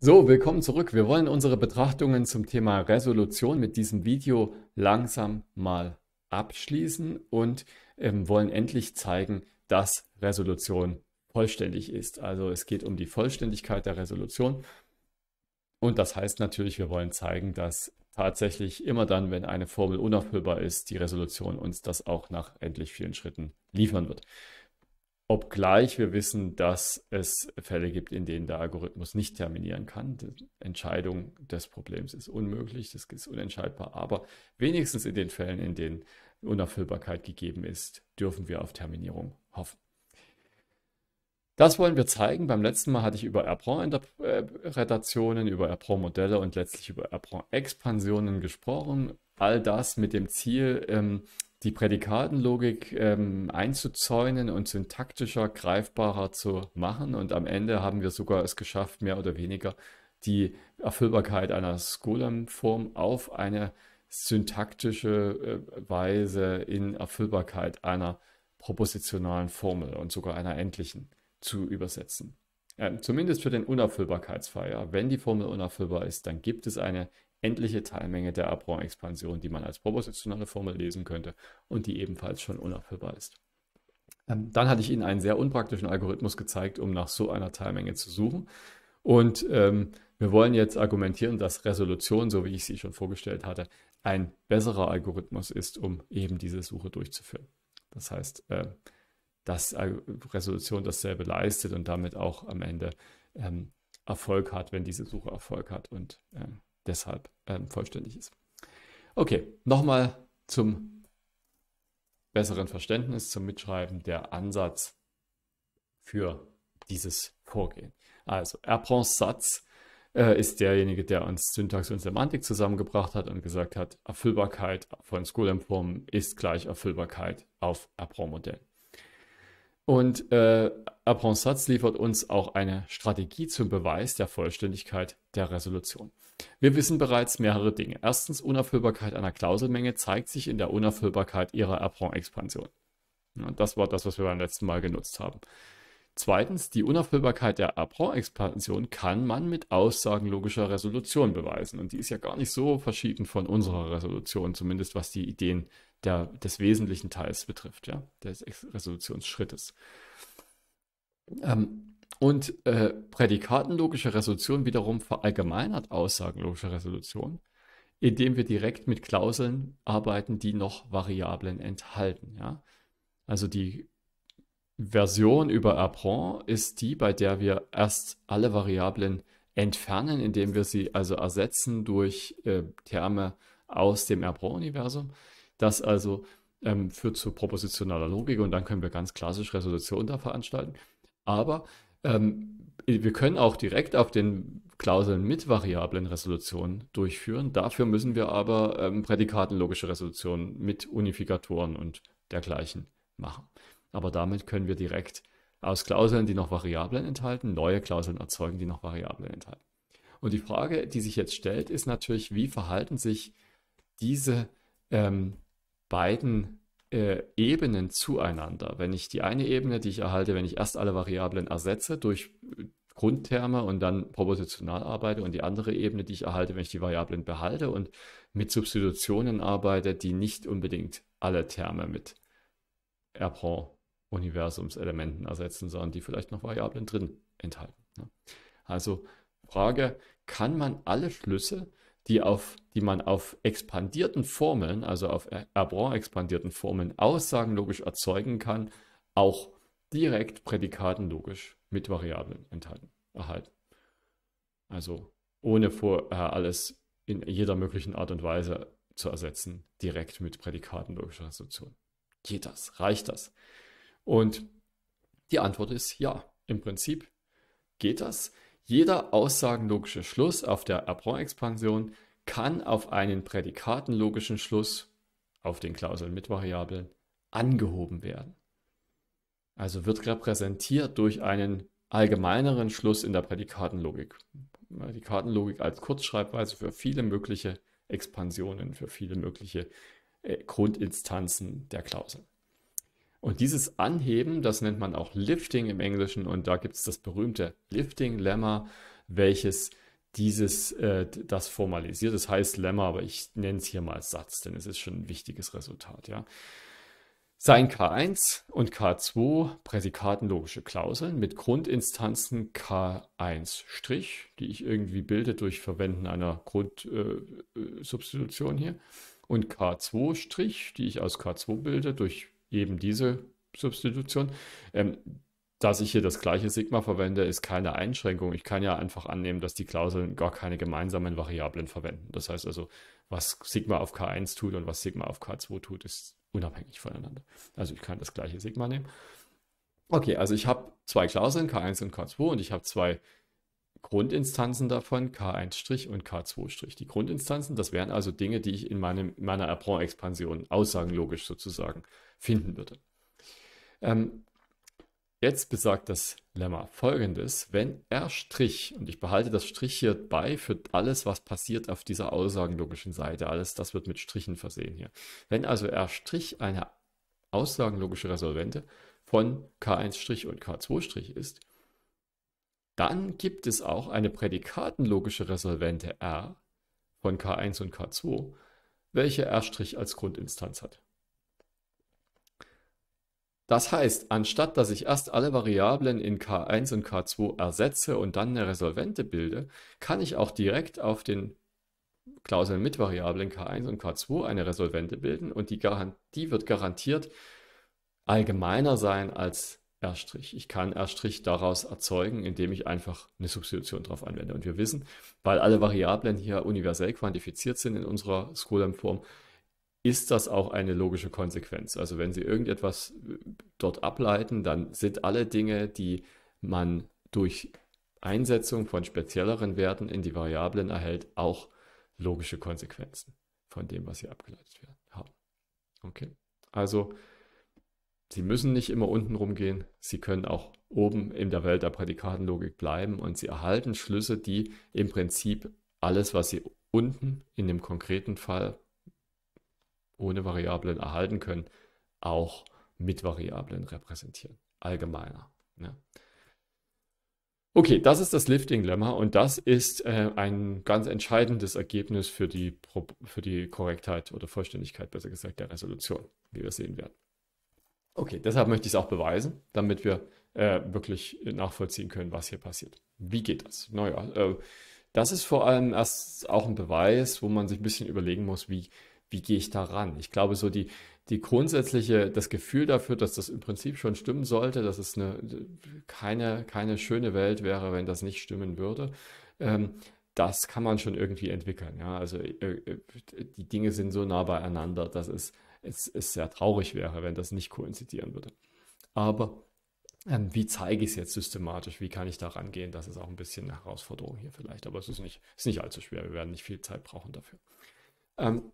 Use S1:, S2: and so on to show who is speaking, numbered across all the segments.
S1: So, willkommen zurück. Wir wollen unsere Betrachtungen zum Thema Resolution mit diesem Video langsam mal abschließen und ähm, wollen endlich zeigen, dass Resolution vollständig ist. Also es geht um die Vollständigkeit der Resolution. Und das heißt natürlich, wir wollen zeigen, dass tatsächlich immer dann, wenn eine Formel unerfüllbar ist, die Resolution uns das auch nach endlich vielen Schritten liefern wird. Obgleich wir wissen, dass es Fälle gibt, in denen der Algorithmus nicht terminieren kann. Die Entscheidung des Problems ist unmöglich, das ist unentscheidbar. Aber wenigstens in den Fällen, in denen Unerfüllbarkeit gegeben ist, dürfen wir auf Terminierung hoffen. Das wollen wir zeigen. Beim letzten Mal hatte ich über Erpron-Interpretationen, über Erpron-Modelle und letztlich über Erpron-Expansionen gesprochen. All das mit dem Ziel, ähm, die Prädikatenlogik ähm, einzuzäunen und syntaktischer, greifbarer zu machen. Und am Ende haben wir sogar es geschafft, mehr oder weniger die Erfüllbarkeit einer Skolem-Form auf eine syntaktische äh, Weise in Erfüllbarkeit einer propositionalen Formel und sogar einer endlichen zu übersetzen. Ähm, zumindest für den Unerfüllbarkeitsfall. Ja. Wenn die Formel unerfüllbar ist, dann gibt es eine endliche Teilmenge der abraham expansion die man als propositionale Formel lesen könnte und die ebenfalls schon unerfüllbar ist. Ähm, dann hatte ich Ihnen einen sehr unpraktischen Algorithmus gezeigt, um nach so einer Teilmenge zu suchen. Und ähm, wir wollen jetzt argumentieren, dass Resolution, so wie ich sie schon vorgestellt hatte, ein besserer Algorithmus ist, um eben diese Suche durchzuführen. Das heißt, äh, dass Resolution dasselbe leistet und damit auch am Ende ähm, Erfolg hat, wenn diese Suche Erfolg hat und ähm, deshalb ähm, vollständig ist. Okay, nochmal zum besseren Verständnis, zum Mitschreiben der Ansatz für dieses Vorgehen. Also, Erbrons Satz äh, ist derjenige, der uns Syntax und Semantik zusammengebracht hat und gesagt hat, Erfüllbarkeit von School-Empfohlen ist gleich Erfüllbarkeit auf Erbron-Modell. Und äh, Erbron Satz liefert uns auch eine Strategie zum Beweis der Vollständigkeit der Resolution. Wir wissen bereits mehrere Dinge. Erstens, Unerfüllbarkeit einer Klauselmenge zeigt sich in der Unerfüllbarkeit ihrer Erbron-Expansion. Das war das, was wir beim letzten Mal genutzt haben. Zweitens, die Unerfüllbarkeit der Erbron-Expansion kann man mit Aussagen logischer Resolution beweisen. Und die ist ja gar nicht so verschieden von unserer Resolution, zumindest was die Ideen der, des wesentlichen Teils betrifft, ja, des Resolutionsschrittes. Ähm, und äh, prädikatenlogische Resolution wiederum verallgemeinert aussagenlogische Resolution, indem wir direkt mit Klauseln arbeiten, die noch Variablen enthalten. Ja? Also die Version über Apron ist die, bei der wir erst alle Variablen entfernen, indem wir sie also ersetzen durch äh, Terme aus dem Apron-Universum. Das also ähm, führt zu propositionaler Logik und dann können wir ganz klassisch Resolution da veranstalten. Aber ähm, wir können auch direkt auf den Klauseln mit variablen Resolutionen durchführen. Dafür müssen wir aber ähm, prädikatenlogische Resolutionen mit Unifikatoren und dergleichen machen. Aber damit können wir direkt aus Klauseln, die noch Variablen enthalten, neue Klauseln erzeugen, die noch Variablen enthalten. Und die Frage, die sich jetzt stellt, ist natürlich, wie verhalten sich diese ähm, beiden äh, Ebenen zueinander. Wenn ich die eine Ebene, die ich erhalte, wenn ich erst alle Variablen ersetze durch äh, Grundterme und dann propositional arbeite und die andere Ebene, die ich erhalte, wenn ich die Variablen behalte und mit Substitutionen arbeite, die nicht unbedingt alle Terme mit Erbron-Universumselementen ersetzen, sondern die vielleicht noch Variablen drin enthalten. Ne? Also Frage, kann man alle Schlüsse die, auf, die man auf expandierten Formeln, also auf Erbron expandierten Formeln, aussagenlogisch erzeugen kann, auch direkt prädikatenlogisch mit Variablen enthalten, erhalten. Also ohne vorher alles in jeder möglichen Art und Weise zu ersetzen, direkt mit prädikatenlogischer Assoziation. Geht das? Reicht das? Und die Antwort ist ja. Im Prinzip geht das. Jeder aussagenlogische Schluss auf der Apron-Expansion kann auf einen prädikatenlogischen Schluss auf den Klauseln mit Variablen angehoben werden. Also wird repräsentiert durch einen allgemeineren Schluss in der Prädikatenlogik. Prädikatenlogik als Kurzschreibweise für viele mögliche Expansionen, für viele mögliche äh, Grundinstanzen der Klauseln. Und dieses Anheben, das nennt man auch Lifting im Englischen und da gibt es das berühmte Lifting-Lemma, welches dieses, äh, das formalisiert. Das heißt Lemma, aber ich nenne es hier mal Satz, denn es ist schon ein wichtiges Resultat, ja. Sein K1 und K2 prädikatenlogische Klauseln mit Grundinstanzen K1', die ich irgendwie bilde durch Verwenden einer Grundsubstitution äh, äh hier, und K2', die ich aus K2 bilde durch eben diese Substitution. Ähm, dass ich hier das gleiche Sigma verwende, ist keine Einschränkung. Ich kann ja einfach annehmen, dass die Klauseln gar keine gemeinsamen Variablen verwenden. Das heißt also, was Sigma auf K1 tut und was Sigma auf K2 tut, ist unabhängig voneinander. Also ich kann das gleiche Sigma nehmen. Okay, also ich habe zwei Klauseln, K1 und K2, und ich habe zwei Grundinstanzen davon K1' und K2'. Die Grundinstanzen, das wären also Dinge, die ich in meinem, meiner Apron-Expansion, aussagenlogisch sozusagen, finden würde. Ähm, jetzt besagt das Lemma folgendes, wenn R', und ich behalte das Strich hier bei für alles, was passiert auf dieser aussagenlogischen Seite, alles das wird mit Strichen versehen hier. Wenn also R' eine aussagenlogische Resolvente von K1' und K2' ist, dann gibt es auch eine prädikatenlogische Resolvente R von K1 und K2, welche R' als Grundinstanz hat. Das heißt, anstatt dass ich erst alle Variablen in K1 und K2 ersetze und dann eine Resolvente bilde, kann ich auch direkt auf den Klauseln mit Variablen K1 und K2 eine Resolvente bilden und die, die wird garantiert allgemeiner sein als R'. Ich kann R' daraus erzeugen, indem ich einfach eine Substitution drauf anwende. Und wir wissen, weil alle Variablen hier universell quantifiziert sind in unserer Skolem-Form, ist das auch eine logische Konsequenz. Also wenn Sie irgendetwas äh, dort ableiten, dann sind alle Dinge, die man durch Einsetzung von spezielleren Werten in die Variablen erhält, auch logische Konsequenzen von dem, was Sie abgeleitet haben. Okay, also Sie müssen nicht immer unten rumgehen. Sie können auch oben in der Welt der Prädikatenlogik bleiben und Sie erhalten Schlüsse, die im Prinzip alles, was Sie unten in dem konkreten Fall ohne Variablen erhalten können, auch mit Variablen repräsentieren. Allgemeiner. Ne? Okay, das ist das Lifting-Lemma und das ist äh, ein ganz entscheidendes Ergebnis für die, für die Korrektheit oder Vollständigkeit, besser gesagt, der Resolution, wie wir sehen werden. Okay, deshalb möchte ich es auch beweisen, damit wir äh, wirklich nachvollziehen können, was hier passiert. Wie geht das? Naja, äh, das ist vor allem erst auch ein Beweis, wo man sich ein bisschen überlegen muss, wie, wie gehe ich da ran? Ich glaube, so die, die grundsätzliche, das Gefühl dafür, dass das im Prinzip schon stimmen sollte, dass es eine, keine, keine schöne Welt wäre, wenn das nicht stimmen würde, ähm, das kann man schon irgendwie entwickeln. Ja? Also äh, äh die Dinge sind so nah beieinander, dass es es, es sehr traurig wäre, wenn das nicht koinzidieren würde. Aber ähm, wie zeige ich es jetzt systematisch? Wie kann ich daran gehen? Das ist auch ein bisschen eine Herausforderung hier vielleicht, aber es ist nicht, ist nicht allzu schwer. Wir werden nicht viel Zeit brauchen dafür. Ähm,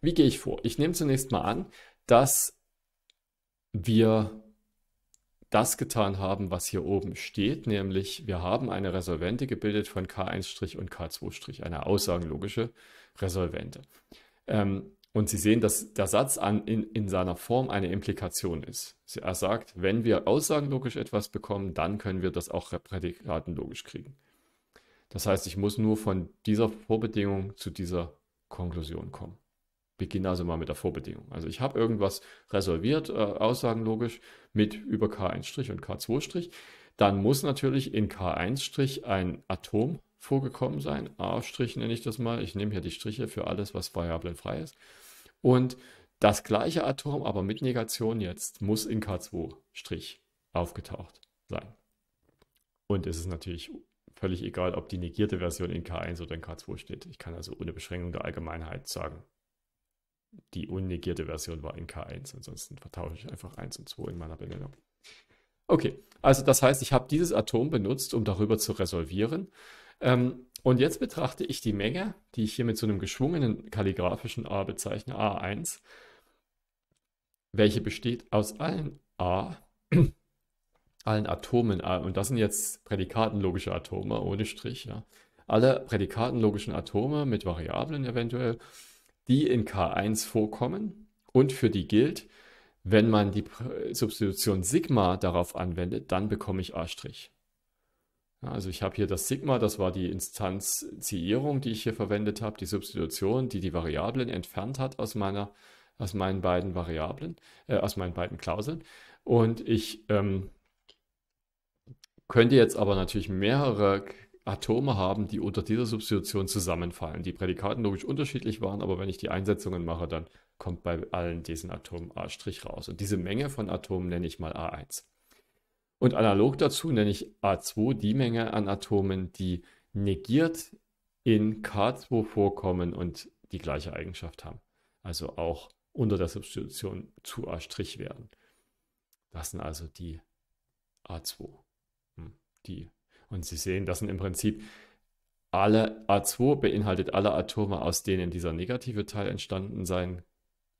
S1: wie gehe ich vor? Ich nehme zunächst mal an, dass wir das getan haben, was hier oben steht, nämlich wir haben eine Resolvente gebildet von K1- und K2-, eine aussagenlogische Resolvente. Ähm, und Sie sehen, dass der Satz an, in, in seiner Form eine Implikation ist. Er sagt, wenn wir aussagenlogisch etwas bekommen, dann können wir das auch reprädikatenlogisch kriegen. Das heißt, ich muss nur von dieser Vorbedingung zu dieser Konklusion kommen. Beginne also mal mit der Vorbedingung. Also ich habe irgendwas resolviert, äh, aussagenlogisch, mit über K1' und K2'. Dann muss natürlich in K1' ein Atom vorgekommen sein. A' nenne ich das mal. Ich nehme hier die Striche für alles, was variablenfrei ist. Und das gleiche Atom, aber mit Negation jetzt, muss in K2- aufgetaucht sein. Und es ist natürlich völlig egal, ob die negierte Version in K1 oder in K2 steht. Ich kann also ohne Beschränkung der Allgemeinheit sagen, die unnegierte Version war in K1. Ansonsten vertausche ich einfach 1 und 2 in meiner Benennung. Okay, also das heißt, ich habe dieses Atom benutzt, um darüber zu resolvieren. Ähm, und jetzt betrachte ich die Menge, die ich hier mit so einem geschwungenen kalligraphischen A bezeichne, A1, welche besteht aus allen A, allen Atomen A, äh, und das sind jetzt prädikatenlogische Atome ohne Strich, ja. Alle prädikatenlogischen Atome mit Variablen eventuell, die in K1 vorkommen und für die gilt, wenn man die Substitution Sigma darauf anwendet, dann bekomme ich A'. Also ich habe hier das Sigma, das war die Instanzierung, die ich hier verwendet habe, die Substitution, die die Variablen entfernt hat aus meiner, aus meinen beiden Variablen, äh, aus meinen beiden Klauseln. Und ich ähm, könnte jetzt aber natürlich mehrere Atome haben, die unter dieser Substitution zusammenfallen, die Prädikaten logisch unterschiedlich waren, aber wenn ich die Einsetzungen mache, dann kommt bei allen diesen Atomen A' raus. Und diese Menge von Atomen nenne ich mal A1. Und analog dazu nenne ich A2 die Menge an Atomen, die negiert in K2 vorkommen und die gleiche Eigenschaft haben. Also auch unter der Substitution zu A' werden. Das sind also die A2. Hm, die. Und Sie sehen, das sind im Prinzip alle A2 beinhaltet alle Atome, aus denen dieser negative Teil entstanden sein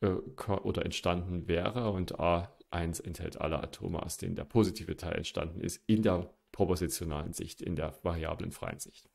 S1: äh, oder entstanden wäre und A 1 enthält alle Atome, aus denen der positive Teil entstanden ist, in der propositionalen Sicht, in der variablenfreien Sicht.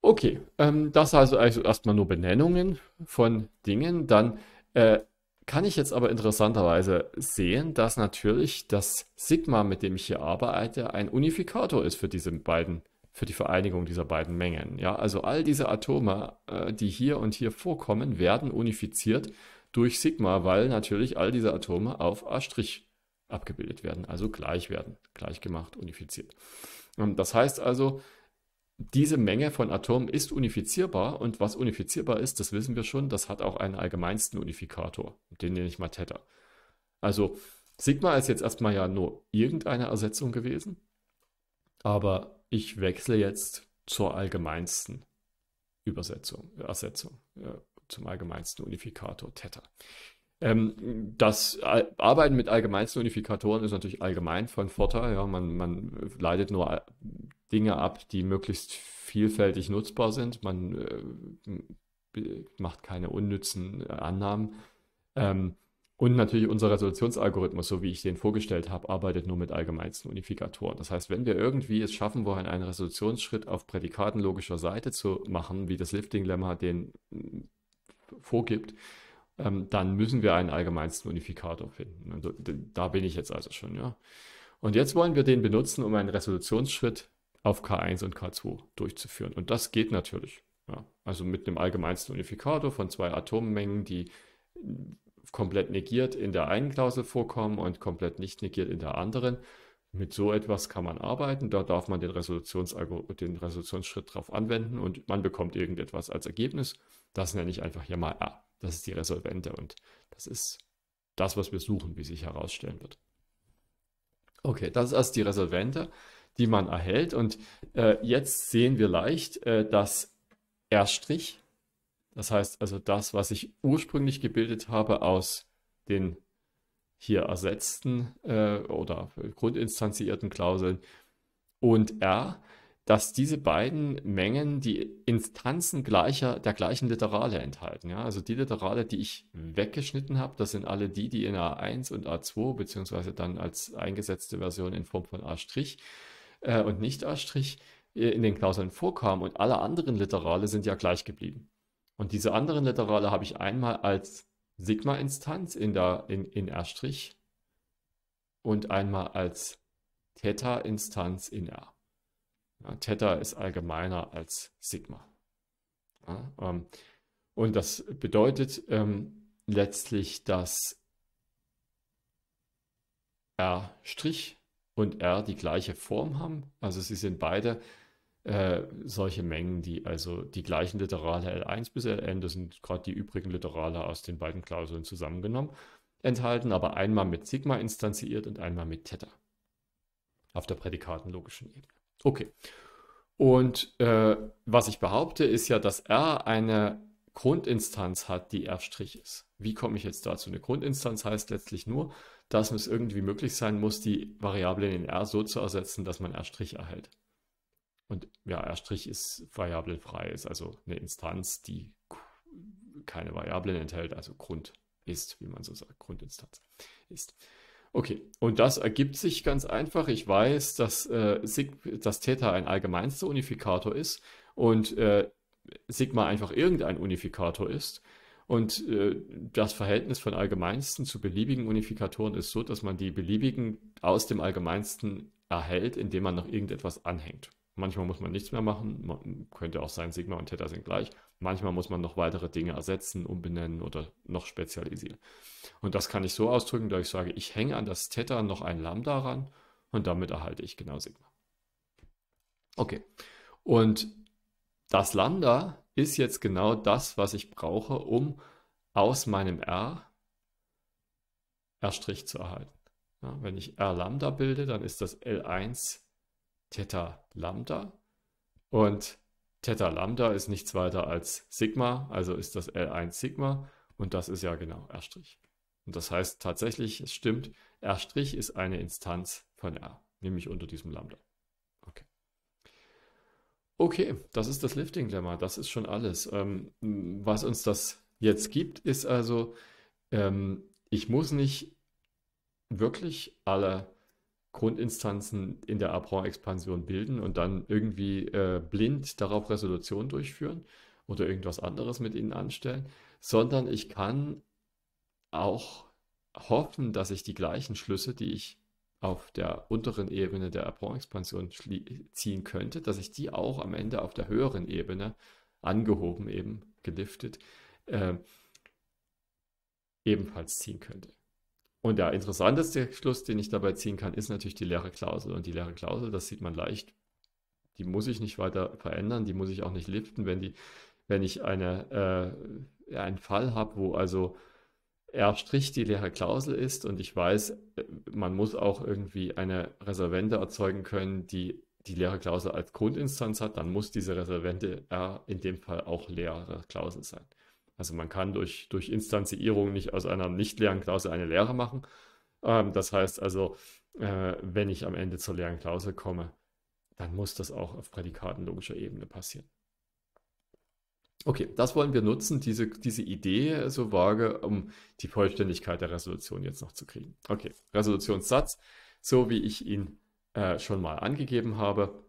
S1: Okay, ähm, das also, also erstmal nur Benennungen von Dingen. Dann äh, kann ich jetzt aber interessanterweise sehen, dass natürlich das Sigma, mit dem ich hier arbeite, ein Unifikator ist für diese beiden, für die Vereinigung dieser beiden Mengen. Ja, also all diese Atome, äh, die hier und hier vorkommen, werden unifiziert durch Sigma, weil natürlich all diese Atome auf A' abgebildet werden, also gleich werden, gleich gemacht, unifiziert. Ähm, das heißt also, diese Menge von Atomen ist unifizierbar und was unifizierbar ist, das wissen wir schon, das hat auch einen allgemeinsten Unifikator, den nenne ich mal Theta. Also Sigma ist jetzt erstmal ja nur irgendeine Ersetzung gewesen, aber ich wechsle jetzt zur allgemeinsten Übersetzung, Ersetzung, zum allgemeinsten Unifikator Theta. Ähm, das Arbeiten mit allgemeinsten Unifikatoren ist natürlich allgemein von Vorteil. Ja. Man, man leitet nur äh, Dinge ab, die möglichst vielfältig nutzbar sind. Man äh, macht keine unnützen äh, Annahmen. Ähm, und natürlich unser Resolutionsalgorithmus, so wie ich den vorgestellt habe, arbeitet nur mit allgemeinsten Unifikatoren. Das heißt, wenn wir irgendwie es schaffen wollen, einen Resolutionsschritt auf Prädikaten logischer Seite zu machen, wie das Lifting-Lemma den vorgibt, ähm, dann müssen wir einen allgemeinsten Unifikator finden. Und also, da bin ich jetzt also schon, ja. Und jetzt wollen wir den benutzen, um einen Resolutionsschritt auf K1 und K2 durchzuführen. Und das geht natürlich. Ja. Also mit einem allgemeinsten Unifikator von zwei Atommengen, die komplett negiert in der einen Klausel vorkommen und komplett nicht negiert in der anderen. Mit so etwas kann man arbeiten, da darf man den, den Resolutionsschritt drauf anwenden und man bekommt irgendetwas als Ergebnis. Das nenne ich einfach hier mal A. Das ist die Resolvente und das ist das, was wir suchen, wie sich herausstellen wird. Okay, das ist also die Resolvente, die man erhält und äh, jetzt sehen wir leicht, äh, dass R', das heißt also das, was ich ursprünglich gebildet habe aus den hier ersetzten äh, oder grundinstanzierten Klauseln und R, dass diese beiden Mengen die Instanzen gleicher, der gleichen Literale enthalten. Ja? Also die Literale, die ich weggeschnitten habe, das sind alle die, die in A1 und A2 beziehungsweise dann als eingesetzte Version in Form von A' äh, und nicht A' in den Klauseln vorkamen und alle anderen Literale sind ja gleich geblieben. Und diese anderen Literale habe ich einmal als Sigma-Instanz in, in, in R' und einmal als Theta-Instanz in R. Ja, Theta ist allgemeiner als Sigma. Ja, ähm, und das bedeutet ähm, letztlich, dass R' und R die gleiche Form haben. Also sie sind beide äh, solche Mengen, die also die gleichen Literale L1 bis Ln, das sind gerade die übrigen Literale aus den beiden Klauseln zusammengenommen, enthalten, aber einmal mit Sigma instanziert und einmal mit Theta auf der prädikatenlogischen Ebene. Okay. Und äh, was ich behaupte, ist ja, dass R eine Grundinstanz hat, die R' ist. Wie komme ich jetzt dazu? Eine Grundinstanz heißt letztlich nur, dass es irgendwie möglich sein muss, die Variablen in R so zu ersetzen, dass man R' erhält. Und ja, R' ist variablenfrei, ist also eine Instanz, die keine Variablen enthält, also Grund ist, wie man so sagt, Grundinstanz ist. Okay, und das ergibt sich ganz einfach. Ich weiß, dass, äh, Sig dass Theta ein allgemeinster Unifikator ist und äh, Sigma einfach irgendein Unifikator ist. Und äh, das Verhältnis von allgemeinsten zu beliebigen Unifikatoren ist so, dass man die beliebigen aus dem allgemeinsten erhält, indem man noch irgendetwas anhängt. Manchmal muss man nichts mehr machen. Man könnte auch sein, Sigma und Theta sind gleich. Manchmal muss man noch weitere Dinge ersetzen, umbenennen oder noch spezialisieren. Und das kann ich so ausdrücken, dass ich sage, ich hänge an das Theta noch ein Lambda ran und damit erhalte ich genau Sigma. Okay. Und das Lambda ist jetzt genau das, was ich brauche, um aus meinem R R' zu erhalten. Ja, wenn ich R Lambda bilde, dann ist das L1 Theta Lambda. Und Theta Lambda ist nichts weiter als Sigma, also ist das L1 Sigma und das ist ja genau R'. Und das heißt tatsächlich, es stimmt, R' ist eine Instanz von R, nämlich unter diesem Lambda. Okay, okay das ist das Lifting-Lemma, das ist schon alles. Ähm, was uns das jetzt gibt, ist also, ähm, ich muss nicht wirklich alle Grundinstanzen in der Apron-Expansion bilden und dann irgendwie äh, blind darauf Resolution durchführen oder irgendwas anderes mit ihnen anstellen, sondern ich kann auch hoffen, dass ich die gleichen Schlüsse, die ich auf der unteren Ebene der Apron-Expansion ziehen könnte, dass ich die auch am Ende auf der höheren Ebene, angehoben eben, geliftet, äh, ebenfalls ziehen könnte. Und der interessanteste Schluss, den ich dabei ziehen kann, ist natürlich die leere Klausel. Und die leere Klausel, das sieht man leicht, die muss ich nicht weiter verändern, die muss ich auch nicht liften, wenn, die, wenn ich eine, äh, einen Fall habe, wo also R' die leere Klausel ist und ich weiß, äh, man muss auch irgendwie eine Reservente erzeugen können, die die leere Klausel als Grundinstanz hat, dann muss diese Reservente R in dem Fall auch leere Klausel sein. Also man kann durch, durch Instanzierung nicht aus einer nicht leeren Klausel eine Lehre machen. Ähm, das heißt also, äh, wenn ich am Ende zur leeren Klausel komme, dann muss das auch auf prädikatenlogischer Ebene passieren. Okay, das wollen wir nutzen, diese, diese Idee so vage, um die Vollständigkeit der Resolution jetzt noch zu kriegen. Okay, Resolutionssatz, so wie ich ihn äh, schon mal angegeben habe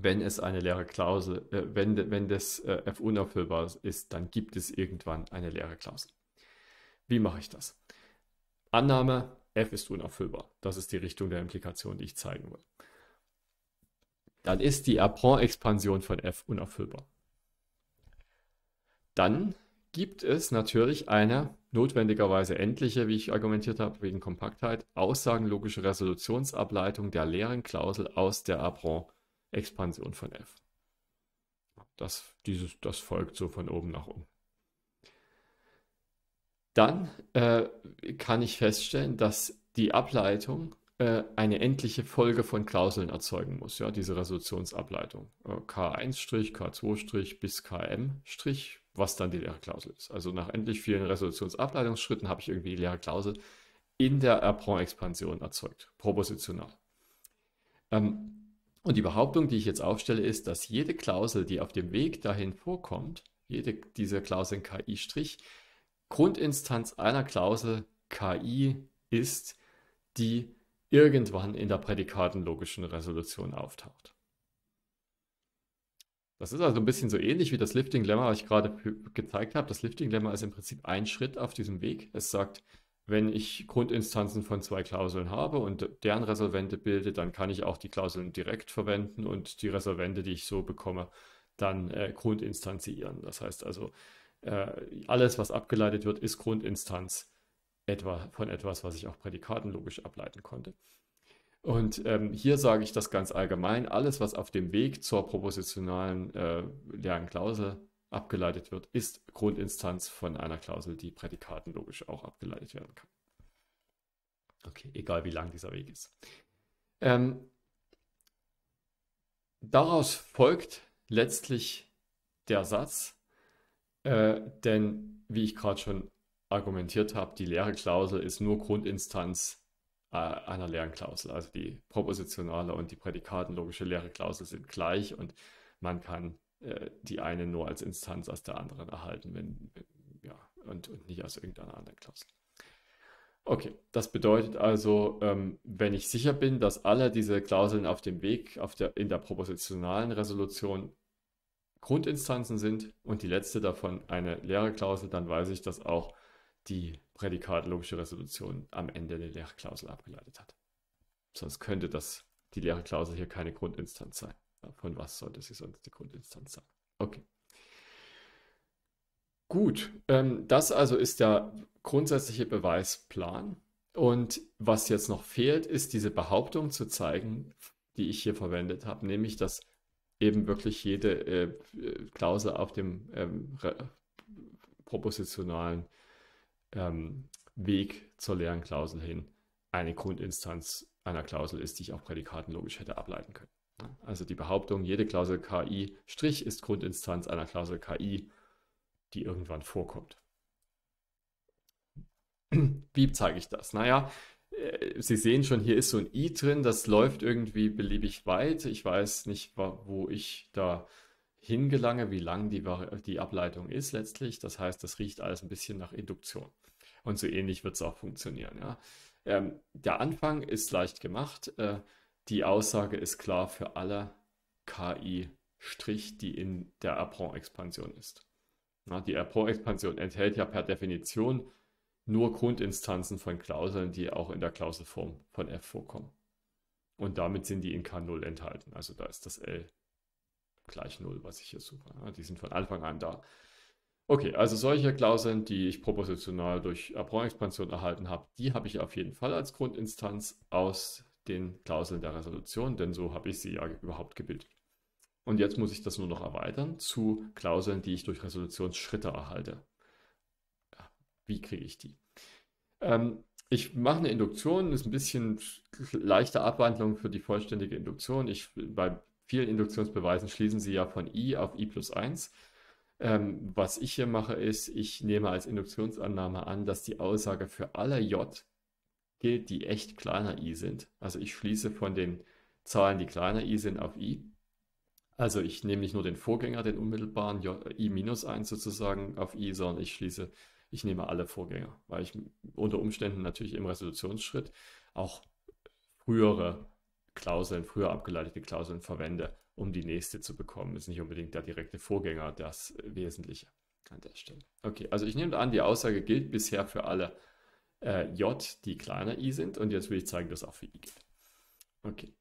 S1: wenn es eine leere Klausel, äh, wenn, wenn das äh, F unerfüllbar ist, dann gibt es irgendwann eine leere Klausel. Wie mache ich das? Annahme, F ist unerfüllbar. Das ist die Richtung der Implikation, die ich zeigen will. Dann ist die Apron-Expansion von F unerfüllbar. Dann gibt es natürlich eine notwendigerweise endliche, wie ich argumentiert habe, wegen Kompaktheit, aussagenlogische Resolutionsableitung der leeren Klausel aus der Apron-Expansion. Expansion von f. Das, dieses, das folgt so von oben nach unten. Dann äh, kann ich feststellen, dass die Ableitung äh, eine endliche Folge von Klauseln erzeugen muss, ja, diese Resolutionsableitung. Äh, K1', K2' bis Km', was dann die leere Klausel ist. Also nach endlich vielen Resolutionsableitungsschritten habe ich irgendwie die leere Klausel in der Apron-Expansion erzeugt, propositional. Ähm, und die Behauptung, die ich jetzt aufstelle, ist, dass jede Klausel, die auf dem Weg dahin vorkommt, jede dieser Klauseln KI-Strich, Grundinstanz einer Klausel KI ist, die irgendwann in der prädikatenlogischen Resolution auftaucht. Das ist also ein bisschen so ähnlich wie das Lifting Lemma, was ich gerade gezeigt habe. Das Lifting Lemma ist im Prinzip ein Schritt auf diesem Weg. Es sagt, wenn ich Grundinstanzen von zwei Klauseln habe und deren Resolvente bilde, dann kann ich auch die Klauseln direkt verwenden und die Resolvente, die ich so bekomme, dann äh, grundinstanziieren. Das heißt also, äh, alles, was abgeleitet wird, ist Grundinstanz etwa, von etwas, was ich auch prädikatenlogisch ableiten konnte. Und ähm, hier sage ich das ganz allgemein, alles, was auf dem Weg zur propositionalen äh, leeren Klausel abgeleitet wird, ist Grundinstanz von einer Klausel, die prädikatenlogisch auch abgeleitet werden kann. Okay, egal wie lang dieser Weg ist. Ähm, daraus folgt letztlich der Satz, äh, denn wie ich gerade schon argumentiert habe, die leere Klausel ist nur Grundinstanz äh, einer leeren Klausel. Also die propositionale und die prädikatenlogische leere Klausel sind gleich und man kann äh, die eine nur als Instanz aus der anderen erhalten, wenn, ja, und, und nicht aus irgendeiner anderen Klausel. Okay, das bedeutet also, ähm, wenn ich sicher bin, dass alle diese Klauseln auf dem Weg auf der, in der propositionalen Resolution Grundinstanzen sind und die letzte davon eine leere Klausel, dann weiß ich, dass auch die prädikatlogische Resolution am Ende eine leere Klausel abgeleitet hat. Sonst könnte das, die leere Klausel hier keine Grundinstanz sein. Von was sollte sie sonst die Grundinstanz sein? Okay. Gut, ähm, das also ist der grundsätzliche Beweisplan. Und was jetzt noch fehlt, ist diese Behauptung zu zeigen, die ich hier verwendet habe, nämlich dass eben wirklich jede äh, Klausel auf dem ähm, propositionalen ähm, Weg zur leeren Klausel hin eine Grundinstanz einer Klausel ist, die ich auch prädikatenlogisch hätte ableiten können. Also die Behauptung, jede Klausel KI Strich ist Grundinstanz einer Klausel KI, die irgendwann vorkommt. Wie zeige ich das? Naja, äh, Sie sehen schon, hier ist so ein i drin, das läuft irgendwie beliebig weit. Ich weiß nicht, wo ich da hingelange, wie lang die, die Ableitung ist letztlich. Das heißt, das riecht alles ein bisschen nach Induktion. Und so ähnlich wird es auch funktionieren. Ja. Ähm, der Anfang ist leicht gemacht. Äh, die Aussage ist klar für alle KI', die in der Apron-Expansion ist. Na, die Apron-Expansion enthält ja per Definition nur Grundinstanzen von Klauseln, die auch in der Klauselform von F vorkommen. Und damit sind die in K0 enthalten. Also da ist das L gleich 0, was ich hier suche. Ja, die sind von Anfang an da. Okay, also solche Klauseln, die ich propositional durch Apron-Expansion erhalten habe, die habe ich auf jeden Fall als Grundinstanz aus den Klauseln der Resolution, denn so habe ich sie ja überhaupt gebildet. Und jetzt muss ich das nur noch erweitern zu Klauseln, die ich durch Resolutionsschritte erhalte. Wie kriege ich die? Ähm, ich mache eine Induktion, ist ein bisschen leichte Abwandlung für die vollständige Induktion. Ich, bei vielen Induktionsbeweisen schließen sie ja von i auf i plus 1. Ähm, was ich hier mache, ist, ich nehme als Induktionsannahme an, dass die Aussage für alle j gilt, die echt kleiner i sind. Also ich schließe von den Zahlen, die kleiner i sind, auf i. Also ich nehme nicht nur den Vorgänger, den unmittelbaren äh, i-1 minus sozusagen auf i, sondern ich schließe, ich nehme alle Vorgänger, weil ich unter Umständen natürlich im Resolutionsschritt auch frühere Klauseln, früher abgeleitete Klauseln verwende, um die nächste zu bekommen. Ist nicht unbedingt der direkte Vorgänger das Wesentliche an der Stelle. Okay, also ich nehme an, die Aussage gilt bisher für alle äh, J, die kleiner i sind. Und jetzt will ich zeigen, dass auch für i geht. Okay.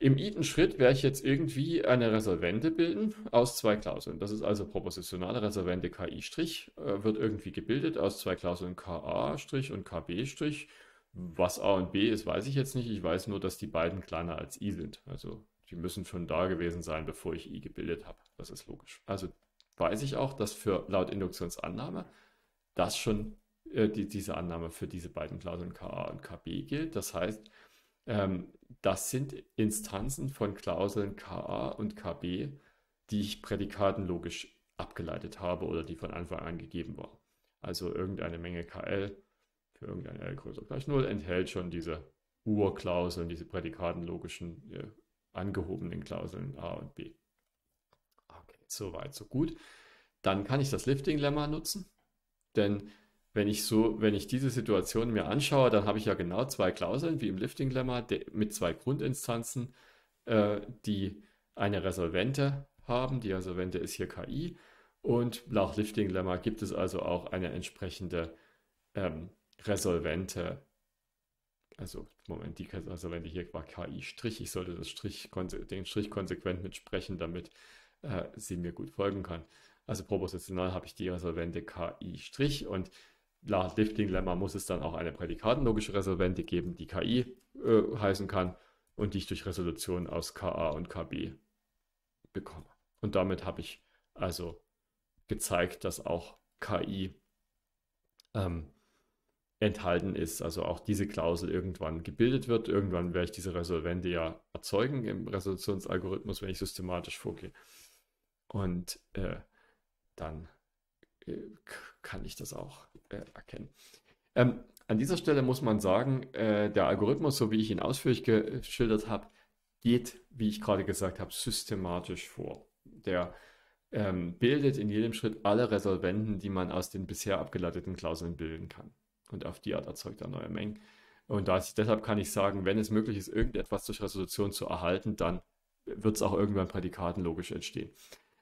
S1: Im iten Schritt werde ich jetzt irgendwie eine Resolvente bilden aus zwei Klauseln. Das ist also propositionale Resolvente KI' äh, wird irgendwie gebildet aus zwei Klauseln KA' und KB'. Was A und B ist, weiß ich jetzt nicht. Ich weiß nur, dass die beiden kleiner als i sind. Also die müssen schon da gewesen sein, bevor ich i gebildet habe. Das ist logisch. Also weiß ich auch, dass für laut Induktionsannahme das schon äh, die, diese Annahme für diese beiden Klauseln KA und KB gilt. Das heißt, ähm, das sind Instanzen von Klauseln KA und KB, die ich prädikatenlogisch abgeleitet habe oder die von Anfang an gegeben war. Also irgendeine Menge KL für irgendeine L größer gleich 0 enthält schon diese Urklauseln, diese prädikatenlogischen äh, angehobenen Klauseln A und B. Okay, soweit, so gut. Dann kann ich das Lifting-Lemma nutzen, denn wenn ich so, wenn ich diese Situation mir anschaue, dann habe ich ja genau zwei Klauseln, wie im Lifting-Lemma, mit zwei Grundinstanzen, äh, die eine Resolvente haben. Die Resolvente ist hier KI. Und nach Lifting-Lemma gibt es also auch eine entsprechende ähm, Resolvente. Also, Moment, die Resolvente hier war KI-Strich. Ich sollte das Strich, den Strich konsequent mitsprechen, damit äh, sie mir gut folgen kann. Also propositional habe ich die Resolvente KI' und nach Lifting-Lemma muss es dann auch eine prädikatenlogische Resolvente geben, die KI äh, heißen kann und die ich durch Resolution aus KA und KB bekomme. Und damit habe ich also gezeigt, dass auch KI ähm, enthalten ist, also auch diese Klausel irgendwann gebildet wird. Irgendwann werde ich diese Resolvente ja erzeugen im Resolutionsalgorithmus, wenn ich systematisch vorgehe. Und äh, dann kann ich das auch äh, erkennen. Ähm, an dieser Stelle muss man sagen, äh, der Algorithmus, so wie ich ihn ausführlich geschildert habe, geht, wie ich gerade gesagt habe, systematisch vor. Der ähm, bildet in jedem Schritt alle Resolventen, die man aus den bisher abgeleiteten Klauseln bilden kann. Und auf die Art erzeugt er neue Mengen. Und das, deshalb kann ich sagen, wenn es möglich ist, irgendetwas durch Resolution zu erhalten, dann wird es auch irgendwann Prädikaten logisch entstehen.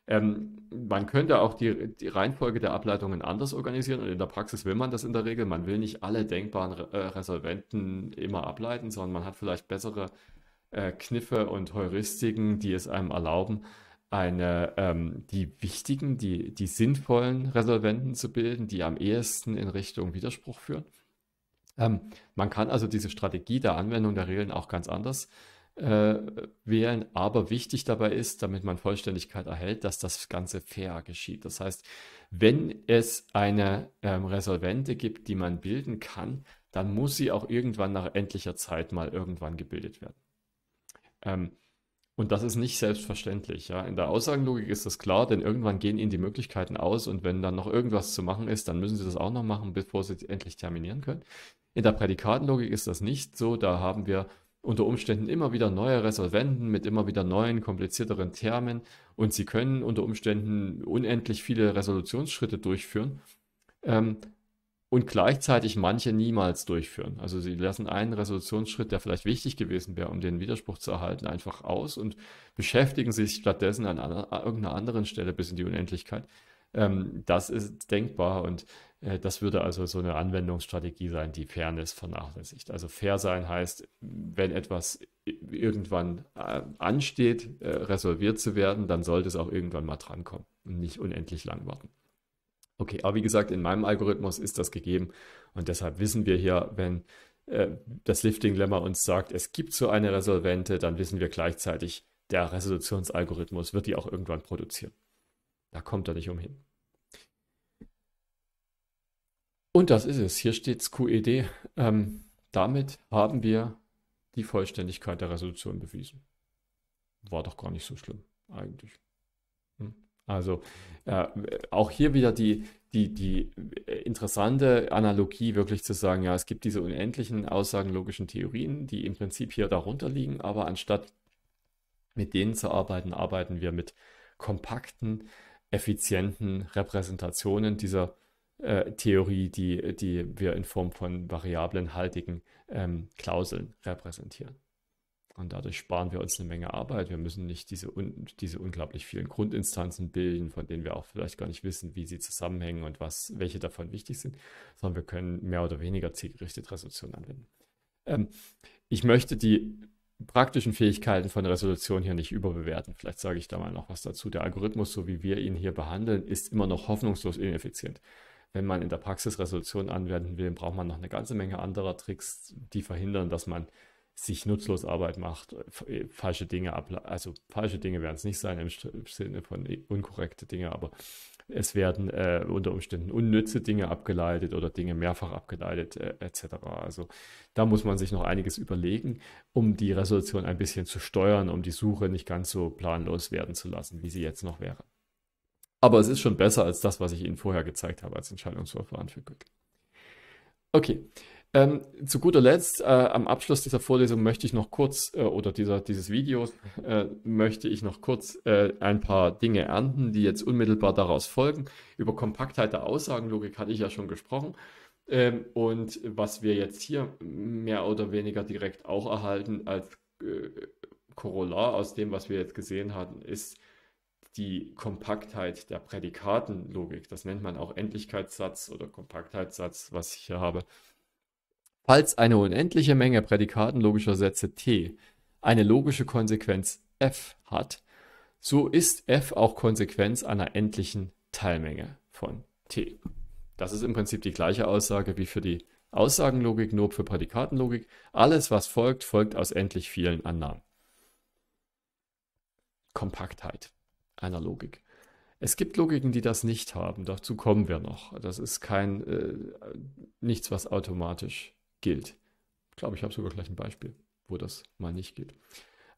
S1: Ähm, man könnte auch die, die, Reihenfolge der Ableitungen anders organisieren und in der Praxis will man das in der Regel. Man will nicht alle denkbaren Re äh, Resolventen immer ableiten, sondern man hat vielleicht bessere äh, Kniffe und Heuristiken, die es einem erlauben, eine, ähm, die wichtigen, die, die sinnvollen Resolventen zu bilden, die am ehesten in Richtung Widerspruch führen. Ähm, man kann also diese Strategie der Anwendung der Regeln auch ganz anders äh, äh, wählen. Aber wichtig dabei ist, damit man Vollständigkeit erhält, dass das Ganze fair geschieht. Das heißt, wenn es eine ähm, Resolvente gibt, die man bilden kann, dann muss sie auch irgendwann nach endlicher Zeit mal irgendwann gebildet werden. Ähm, und das ist nicht selbstverständlich. Ja? In der Aussagenlogik ist das klar, denn irgendwann gehen ihnen die Möglichkeiten aus und wenn dann noch irgendwas zu machen ist, dann müssen sie das auch noch machen, bevor sie endlich terminieren können. In der Prädikatenlogik ist das nicht so. Da haben wir unter Umständen immer wieder neue Resolventen mit immer wieder neuen, komplizierteren Termen und sie können unter Umständen unendlich viele Resolutionsschritte durchführen ähm, und gleichzeitig manche niemals durchführen. Also sie lassen einen Resolutionsschritt, der vielleicht wichtig gewesen wäre, um den Widerspruch zu erhalten, einfach aus und beschäftigen sich stattdessen an, an irgendeiner anderen Stelle bis in die Unendlichkeit ähm, das ist denkbar und äh, das würde also so eine Anwendungsstrategie sein, die Fairness vernachlässigt. Also fair sein heißt, wenn etwas irgendwann äh, ansteht, äh, resolviert zu werden, dann sollte es auch irgendwann mal drankommen und nicht unendlich lang warten. Okay, aber wie gesagt, in meinem Algorithmus ist das gegeben und deshalb wissen wir hier, wenn äh, das Lifting-Lemma uns sagt, es gibt so eine Resolvente, dann wissen wir gleichzeitig, der Resolutionsalgorithmus wird die auch irgendwann produzieren. Da kommt er nicht umhin. Und das ist es. Hier steht es QED. Ähm, damit haben wir die Vollständigkeit der Resolution bewiesen. War doch gar nicht so schlimm, eigentlich. Hm? Also äh, auch hier wieder die, die, die äh, interessante Analogie, wirklich zu sagen, ja, es gibt diese unendlichen aussagenlogischen Theorien, die im Prinzip hier darunter liegen, aber anstatt mit denen zu arbeiten, arbeiten wir mit kompakten, effizienten Repräsentationen dieser äh, Theorie, die, die wir in Form von variablenhaltigen ähm, Klauseln repräsentieren. Und dadurch sparen wir uns eine Menge Arbeit. Wir müssen nicht diese, un diese unglaublich vielen Grundinstanzen bilden, von denen wir auch vielleicht gar nicht wissen, wie sie zusammenhängen und was, welche davon wichtig sind, sondern wir können mehr oder weniger zielgerichtet Resolution anwenden. Ähm, ich möchte die praktischen Fähigkeiten von Resolution hier nicht überbewerten. Vielleicht sage ich da mal noch was dazu. Der Algorithmus, so wie wir ihn hier behandeln, ist immer noch hoffnungslos ineffizient wenn man in der Praxis Resolution anwenden will, braucht man noch eine ganze Menge anderer Tricks, die verhindern, dass man sich nutzlos Arbeit macht, äh, falsche Dinge ableitet. Also falsche Dinge werden es nicht sein im Sinne von äh, unkorrekte Dinge, aber es werden äh, unter Umständen unnütze Dinge abgeleitet oder Dinge mehrfach abgeleitet äh, etc. Also da muss man sich noch einiges überlegen, um die Resolution ein bisschen zu steuern, um die Suche nicht ganz so planlos werden zu lassen, wie sie jetzt noch wäre. Aber es ist schon besser als das, was ich Ihnen vorher gezeigt habe als Entscheidungsverfahren für Gürtel. Okay. Ähm, zu guter Letzt, äh, am Abschluss dieser Vorlesung möchte ich noch kurz, äh, oder dieser, dieses Videos, äh, möchte ich noch kurz äh, ein paar Dinge ernten, die jetzt unmittelbar daraus folgen. Über Kompaktheit der Aussagenlogik hatte ich ja schon gesprochen. Ähm, und was wir jetzt hier mehr oder weniger direkt auch erhalten als Korollar äh, aus dem, was wir jetzt gesehen hatten, ist die Kompaktheit der Prädikatenlogik, das nennt man auch Endlichkeitssatz oder Kompaktheitssatz, was ich hier habe. Falls eine unendliche Menge prädikatenlogischer Sätze T eine logische Konsequenz f hat, so ist f auch Konsequenz einer endlichen Teilmenge von t. Das ist im Prinzip die gleiche Aussage wie für die Aussagenlogik, nur für Prädikatenlogik. Alles, was folgt, folgt aus endlich vielen Annahmen. Kompaktheit einer Logik. Es gibt Logiken, die das nicht haben. Dazu kommen wir noch. Das ist kein äh, nichts, was automatisch gilt. Ich glaube, ich habe sogar gleich ein Beispiel, wo das mal nicht gilt.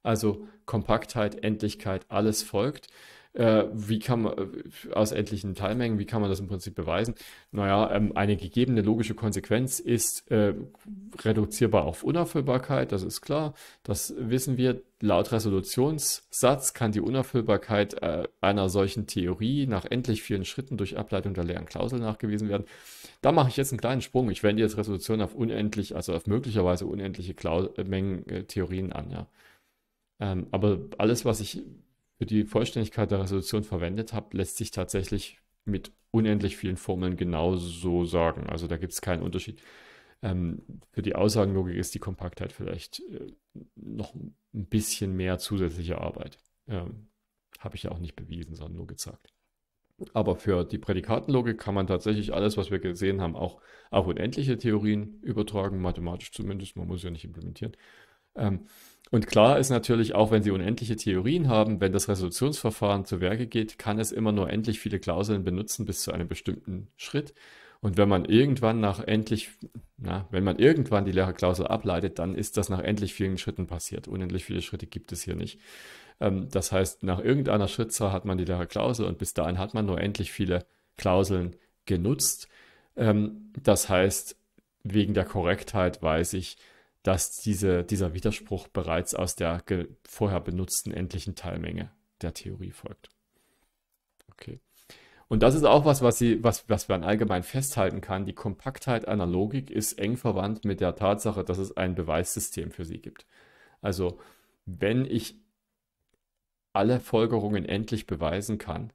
S1: Also Kompaktheit, Endlichkeit, alles folgt äh, wie kann man äh, aus endlichen Teilmengen, wie kann man das im Prinzip beweisen? Naja, ähm, eine gegebene logische Konsequenz ist äh, reduzierbar auf Unerfüllbarkeit, das ist klar, das wissen wir. Laut Resolutionssatz kann die Unerfüllbarkeit äh, einer solchen Theorie nach endlich vielen Schritten durch Ableitung der leeren Klausel nachgewiesen werden. Da mache ich jetzt einen kleinen Sprung. Ich wende jetzt Resolution auf unendlich, also auf möglicherweise unendliche Klaus äh, Mengen äh, Theorien an, ja. Ähm, aber alles, was ich für die Vollständigkeit der Resolution verwendet habt, lässt sich tatsächlich mit unendlich vielen Formeln genauso sagen. Also da gibt es keinen Unterschied. Ähm, für die Aussagenlogik ist die Kompaktheit vielleicht äh, noch ein bisschen mehr zusätzliche Arbeit. Ähm, Habe ich ja auch nicht bewiesen, sondern nur gezeigt. Aber für die Prädikatenlogik kann man tatsächlich alles, was wir gesehen haben, auch auf unendliche Theorien übertragen, mathematisch zumindest. Man muss ja nicht implementieren. Ähm, und klar ist natürlich, auch wenn Sie unendliche Theorien haben, wenn das Resolutionsverfahren zu Werke geht, kann es immer nur endlich viele Klauseln benutzen bis zu einem bestimmten Schritt. Und wenn man irgendwann nach endlich, na, wenn man irgendwann die Lehrerklausel ableitet, dann ist das nach endlich vielen Schritten passiert. Unendlich viele Schritte gibt es hier nicht. Ähm, das heißt, nach irgendeiner Schrittzahl hat man die Lehrerklausel und bis dahin hat man nur endlich viele Klauseln genutzt. Ähm, das heißt, wegen der Korrektheit weiß ich, dass diese, dieser Widerspruch bereits aus der vorher benutzten endlichen Teilmenge der Theorie folgt. Okay. Und das ist auch was, was, sie, was, was man allgemein festhalten kann. Die Kompaktheit einer Logik ist eng verwandt mit der Tatsache, dass es ein Beweissystem für sie gibt. Also, wenn ich alle Folgerungen endlich beweisen kann,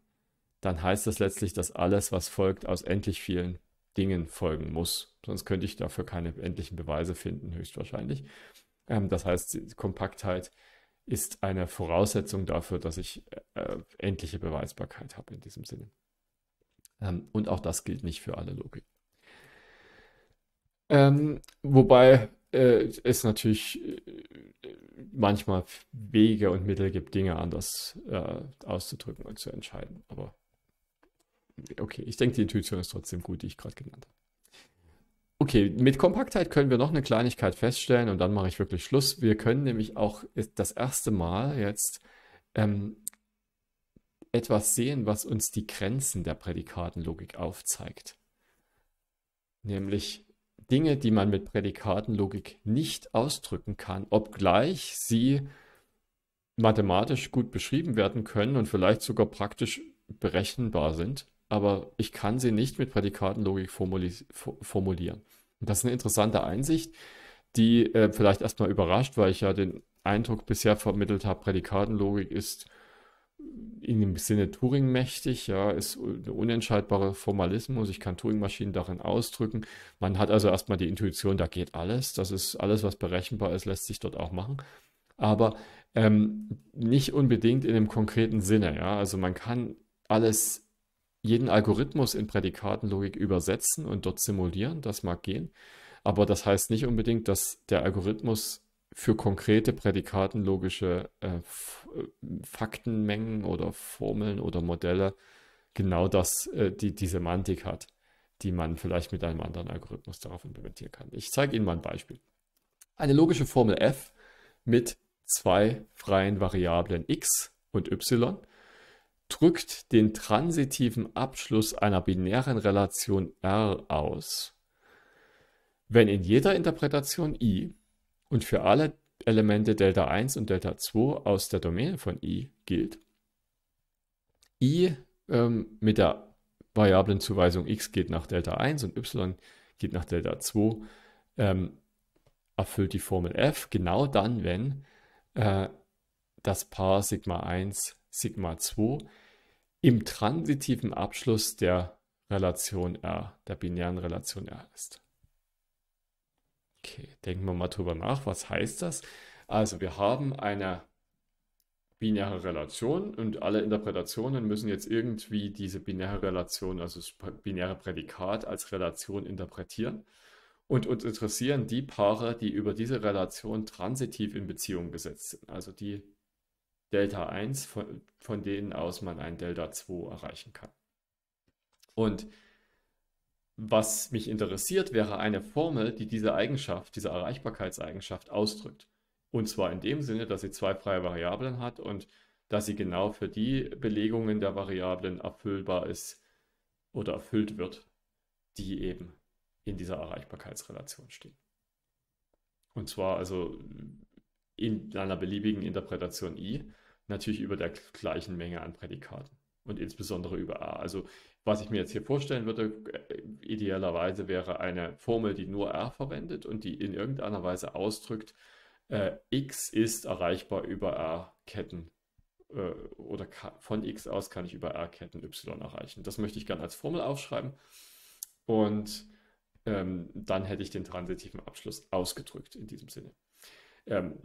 S1: dann heißt das letztlich, dass alles, was folgt, aus endlich vielen Dingen folgen muss. Sonst könnte ich dafür keine endlichen Beweise finden, höchstwahrscheinlich. Ähm, das heißt, Kompaktheit ist eine Voraussetzung dafür, dass ich äh, äh, endliche Beweisbarkeit habe in diesem Sinne. Ähm, und auch das gilt nicht für alle Logik. Ähm, wobei äh, es natürlich äh, manchmal Wege und Mittel gibt, Dinge anders äh, auszudrücken und zu entscheiden. Aber okay, ich denke, die Intuition ist trotzdem gut, die ich gerade genannt habe. Okay, mit Kompaktheit können wir noch eine Kleinigkeit feststellen und dann mache ich wirklich Schluss. Wir können nämlich auch das erste Mal jetzt ähm, etwas sehen, was uns die Grenzen der Prädikatenlogik aufzeigt. Nämlich Dinge, die man mit Prädikatenlogik nicht ausdrücken kann, obgleich sie mathematisch gut beschrieben werden können und vielleicht sogar praktisch berechenbar sind, aber ich kann sie nicht mit Prädikatenlogik formulieren. Und das ist eine interessante Einsicht, die äh, vielleicht erstmal überrascht, weil ich ja den Eindruck bisher vermittelt habe, Prädikatenlogik ist in dem Sinne Turing mächtig, ja, ist ein unentscheidbarer Formalismus. Ich kann Turing-Maschinen darin ausdrücken. Man hat also erstmal die Intuition, da geht alles. Das ist alles, was berechenbar ist, lässt sich dort auch machen. Aber ähm, nicht unbedingt in dem konkreten Sinne, ja. Also man kann alles jeden Algorithmus in Prädikatenlogik übersetzen und dort simulieren, das mag gehen. Aber das heißt nicht unbedingt, dass der Algorithmus für konkrete prädikatenlogische äh, äh, Faktenmengen oder Formeln oder Modelle genau das, äh, die, die Semantik hat, die man vielleicht mit einem anderen Algorithmus darauf implementieren kann. Ich zeige Ihnen mal ein Beispiel. Eine logische Formel f mit zwei freien Variablen x und y drückt den transitiven Abschluss einer binären Relation R aus. Wenn in jeder Interpretation i und für alle Elemente Delta 1 und Delta 2 aus der Domäne von i gilt, i ähm, mit der Variablenzuweisung x geht nach Delta 1 und y geht nach Delta 2, ähm, erfüllt die Formel f genau dann, wenn äh, das Paar Sigma 1, Sigma 2 im transitiven Abschluss der Relation R, der binären Relation R ist. Okay, denken wir mal drüber nach, was heißt das? Also wir haben eine binäre Relation und alle Interpretationen müssen jetzt irgendwie diese binäre Relation, also das binäre Prädikat als Relation interpretieren und uns interessieren die Paare, die über diese Relation transitiv in Beziehung gesetzt sind, also die Delta 1, von, von denen aus man ein Delta 2 erreichen kann. Und was mich interessiert, wäre eine Formel, die diese Eigenschaft, diese Erreichbarkeitseigenschaft ausdrückt. Und zwar in dem Sinne, dass sie zwei freie Variablen hat und dass sie genau für die Belegungen der Variablen erfüllbar ist oder erfüllt wird, die eben in dieser Erreichbarkeitsrelation stehen. Und zwar also in einer beliebigen Interpretation i natürlich über der gleichen Menge an Prädikaten und insbesondere über A. Also was ich mir jetzt hier vorstellen würde, äh, idealerweise wäre eine Formel, die nur R verwendet und die in irgendeiner Weise ausdrückt, äh, X ist erreichbar über R-Ketten äh, oder von X aus kann ich über R-Ketten Y erreichen. Das möchte ich gerne als Formel aufschreiben und ähm, dann hätte ich den transitiven Abschluss ausgedrückt in diesem Sinne. Ähm,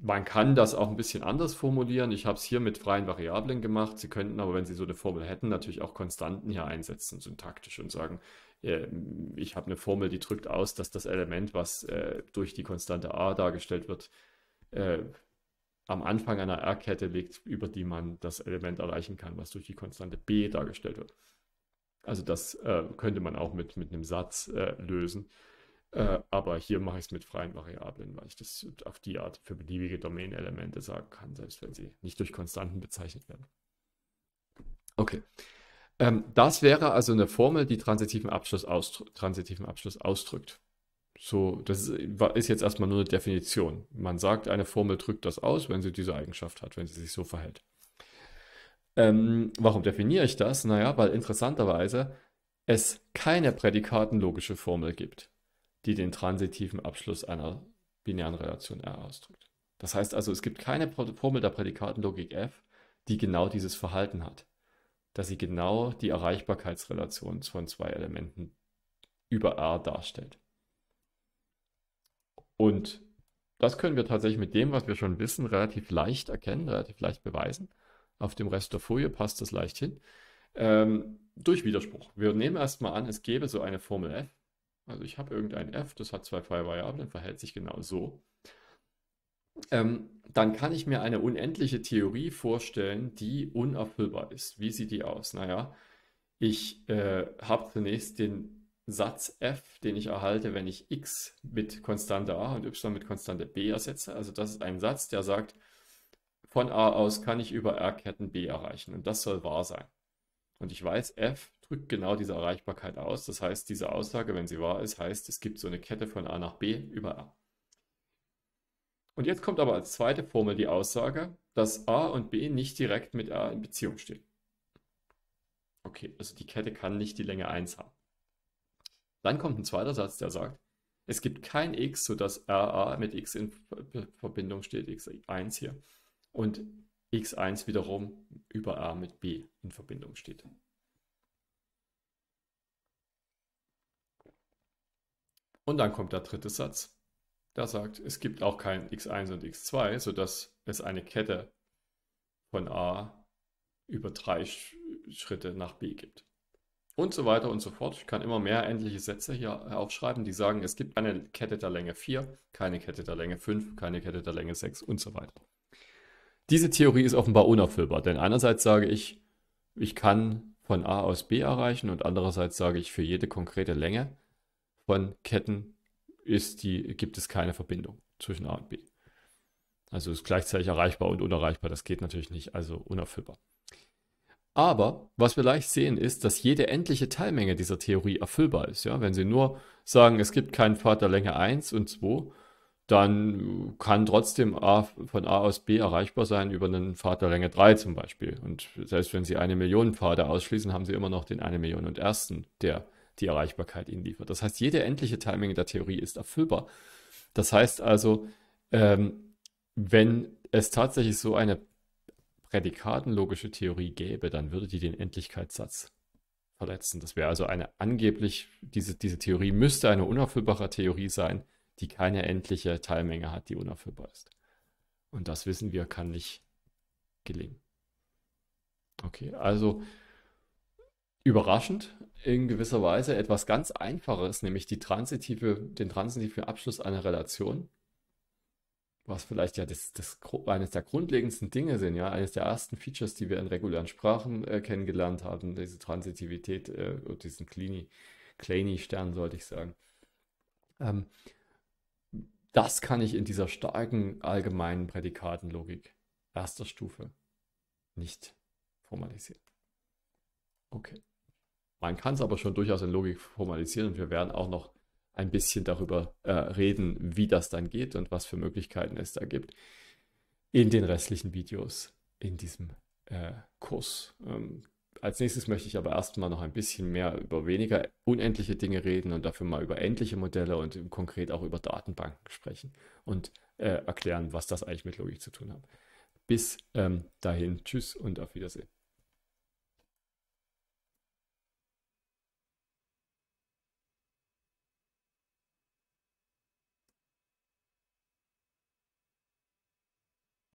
S1: man kann das auch ein bisschen anders formulieren. Ich habe es hier mit freien Variablen gemacht. Sie könnten aber, wenn Sie so eine Formel hätten, natürlich auch Konstanten hier einsetzen, syntaktisch und sagen, ähm, ich habe eine Formel, die drückt aus, dass das Element, was äh, durch die Konstante a dargestellt wird, äh, am Anfang einer R-Kette liegt, über die man das Element erreichen kann, was durch die Konstante b dargestellt wird. Also das äh, könnte man auch mit, mit einem Satz äh, lösen. Äh, aber hier mache ich es mit freien Variablen, weil ich das auf die Art für beliebige Domain-Elemente sagen kann, selbst wenn sie nicht durch Konstanten bezeichnet werden. Okay. Ähm, das wäre also eine Formel, die transitiven Abschluss, ausdrück, transitiven Abschluss ausdrückt. So, das ist jetzt erstmal nur eine Definition. Man sagt, eine Formel drückt das aus, wenn sie diese Eigenschaft hat, wenn sie sich so verhält. Ähm, warum definiere ich das? Naja, weil interessanterweise es keine prädikatenlogische Formel gibt die den transitiven Abschluss einer binären Relation R ausdrückt. Das heißt also, es gibt keine Formel der Prädikatenlogik F, die genau dieses Verhalten hat, dass sie genau die Erreichbarkeitsrelation von zwei Elementen über R darstellt. Und das können wir tatsächlich mit dem, was wir schon wissen, relativ leicht erkennen, relativ leicht beweisen. Auf dem Rest der Folie passt das leicht hin. Ähm, durch Widerspruch. Wir nehmen erstmal an, es gäbe so eine Formel F, also ich habe irgendein f, das hat zwei freie Variablen, verhält sich genau so. Ähm, dann kann ich mir eine unendliche Theorie vorstellen, die unerfüllbar ist. Wie sieht die aus? Naja, ich äh, habe zunächst den Satz f, den ich erhalte, wenn ich x mit Konstante a und y mit Konstante b ersetze. Also das ist ein Satz, der sagt, von a aus kann ich über r Ketten b erreichen und das soll wahr sein. Und ich weiß, f drückt genau diese Erreichbarkeit aus. Das heißt, diese Aussage, wenn sie wahr ist, heißt, es gibt so eine Kette von A nach B über R. Und jetzt kommt aber als zweite Formel die Aussage, dass A und B nicht direkt mit R in Beziehung stehen. Okay, also die Kette kann nicht die Länge 1 haben. Dann kommt ein zweiter Satz, der sagt, es gibt kein X, sodass RA mit X in Verbindung steht, X1 hier. Und X1 wiederum über R mit B in Verbindung steht. Und dann kommt der dritte Satz. Der sagt, es gibt auch kein x1 und x2, sodass es eine Kette von A über drei Schritte nach B gibt. Und so weiter und so fort. Ich kann immer mehr endliche Sätze hier aufschreiben, die sagen, es gibt eine Kette der Länge 4, keine Kette der Länge 5, keine Kette der Länge 6 und so weiter. Diese Theorie ist offenbar unerfüllbar, denn einerseits sage ich, ich kann von A aus B erreichen und andererseits sage ich für jede konkrete Länge von Ketten ist die, gibt es keine Verbindung zwischen A und B. Also ist gleichzeitig erreichbar und unerreichbar. Das geht natürlich nicht, also unerfüllbar. Aber was wir leicht sehen, ist, dass jede endliche Teilmenge dieser Theorie erfüllbar ist. Ja? Wenn Sie nur sagen, es gibt keinen Pfad der Länge 1 und 2, dann kann trotzdem A von A aus B erreichbar sein über einen Pfad der Länge 3 zum Beispiel. Und selbst wenn Sie eine Million Pfade ausschließen, haben Sie immer noch den eine Million und ersten, der die Erreichbarkeit ihnen liefert. Das heißt, jede endliche Teilmenge der Theorie ist erfüllbar. Das heißt also, ähm, wenn es tatsächlich so eine prädikatenlogische Theorie gäbe, dann würde die den Endlichkeitssatz verletzen. Das wäre also eine angeblich, diese, diese Theorie müsste eine unerfüllbare Theorie sein, die keine endliche Teilmenge hat, die unerfüllbar ist. Und das wissen wir, kann nicht gelingen. Okay, also überraschend in gewisser Weise etwas ganz Einfaches, nämlich die transitive, den transitiven Abschluss einer Relation, was vielleicht ja das, das, eines der grundlegendsten Dinge sind, ja, eines der ersten Features, die wir in regulären Sprachen äh, kennengelernt haben, diese Transitivität, äh, diesen Kleini, Kleini Stern, sollte ich sagen. Ähm, das kann ich in dieser starken allgemeinen Prädikatenlogik erster Stufe nicht formalisieren. Okay. Man kann es aber schon durchaus in Logik formalisieren und wir werden auch noch ein bisschen darüber äh, reden, wie das dann geht und was für Möglichkeiten es da gibt in den restlichen Videos in diesem äh, Kurs. Ähm, als nächstes möchte ich aber erstmal noch ein bisschen mehr über weniger unendliche Dinge reden und dafür mal über endliche Modelle und konkret auch über Datenbanken sprechen und äh, erklären, was das eigentlich mit Logik zu tun hat. Bis ähm, dahin, tschüss und auf Wiedersehen.